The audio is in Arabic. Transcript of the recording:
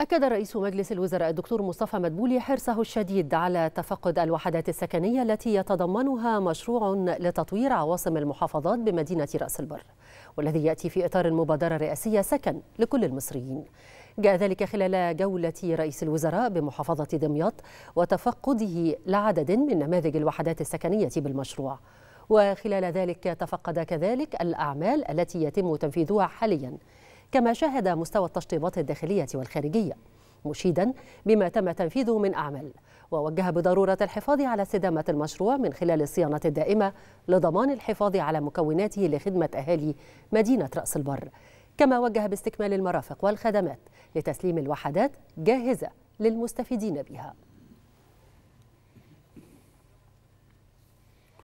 أكد رئيس مجلس الوزراء الدكتور مصطفى مدبولي حرصه الشديد على تفقد الوحدات السكنية التي يتضمنها مشروع لتطوير عواصم المحافظات بمدينة رأس البر والذي يأتي في إطار المبادرة الرئاسية سكن لكل المصريين جاء ذلك خلال جولة رئيس الوزراء بمحافظة دمياط وتفقده لعدد من نماذج الوحدات السكنية بالمشروع وخلال ذلك تفقد كذلك الأعمال التي يتم تنفيذها حالياً كما شهد مستوى التشطيبات الداخلية والخارجية مشيدا بما تم تنفيذه من أعمال ووجه بضرورة الحفاظ على استدامة المشروع من خلال الصيانة الدائمة لضمان الحفاظ على مكوناته لخدمة أهالي مدينة رأس البر كما وجه باستكمال المرافق والخدمات لتسليم الوحدات جاهزة للمستفيدين بها